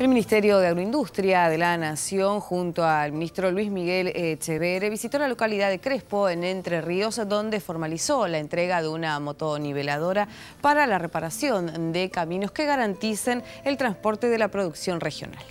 El Ministerio de Agroindustria de la Nación, junto al ministro Luis Miguel Echeverre, visitó la localidad de Crespo, en Entre Ríos, donde formalizó la entrega de una motoniveladora para la reparación de caminos que garanticen el transporte de la producción regional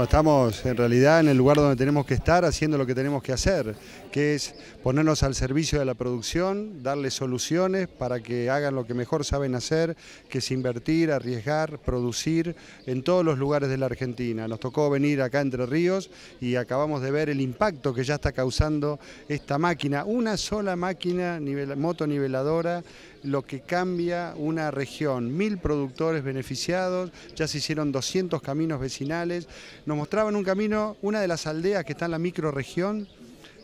estamos en realidad en el lugar donde tenemos que estar haciendo lo que tenemos que hacer, que es ponernos al servicio de la producción, darle soluciones para que hagan lo que mejor saben hacer, que es invertir, arriesgar, producir en todos los lugares de la Argentina. Nos tocó venir acá a Entre Ríos y acabamos de ver el impacto que ya está causando esta máquina, una sola máquina nivel, moto lo que cambia una región. Mil productores beneficiados, ya se hicieron 200 caminos vecinales. Nos mostraban un camino, una de las aldeas que está en la microregión,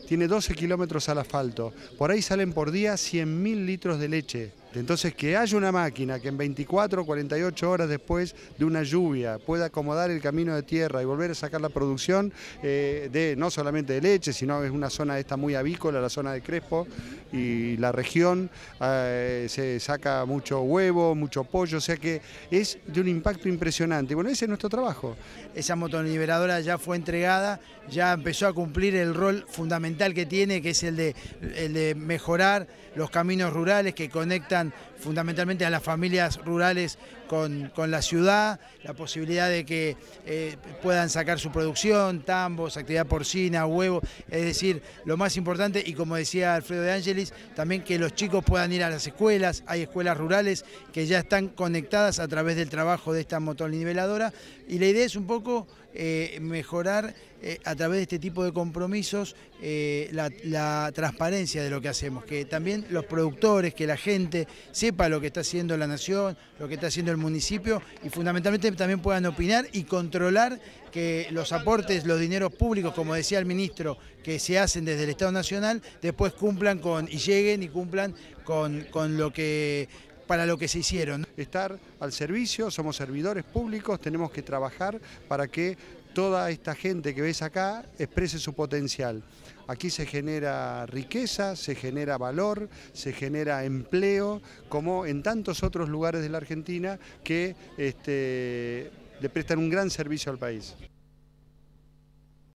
tiene 12 kilómetros al asfalto. Por ahí salen por día mil litros de leche. Entonces, que haya una máquina que en 24 o 48 horas después de una lluvia pueda acomodar el camino de tierra y volver a sacar la producción eh, de no solamente de leche, sino es una zona esta muy avícola, la zona de Crespo y la región, eh, se saca mucho huevo, mucho pollo, o sea que es de un impacto impresionante. Bueno, ese es nuestro trabajo. Esa motoniveladora ya fue entregada, ya empezó a cumplir el rol fundamental que tiene, que es el de, el de mejorar los caminos rurales que conectan fundamentalmente a las familias rurales con, la ciudad, la posibilidad de que eh, puedan sacar su producción, tambos, actividad porcina, huevo, es decir, lo más importante y como decía Alfredo de Angelis, también que los chicos puedan ir a las escuelas, hay escuelas rurales que ya están conectadas a través del trabajo de esta niveladora y la idea es un poco eh, mejorar eh, a través de este tipo de compromisos eh, la, transparencia de lo que hacemos, que también los productores, que la gente sepa lo que está haciendo la nación, lo que está haciendo el municipio y fundamentalmente también puedan opinar y controlar que los aportes, los dineros públicos, como decía el ministro, que se hacen desde el Estado Nacional, después cumplan con y lleguen y cumplan con, con lo que para lo que se hicieron. Estar al servicio, somos servidores públicos, tenemos que trabajar para que toda esta gente que ves acá exprese su potencial. Aquí se genera riqueza, se genera valor, se genera empleo, como en tantos otros lugares de la Argentina que este, le prestan un gran servicio al país.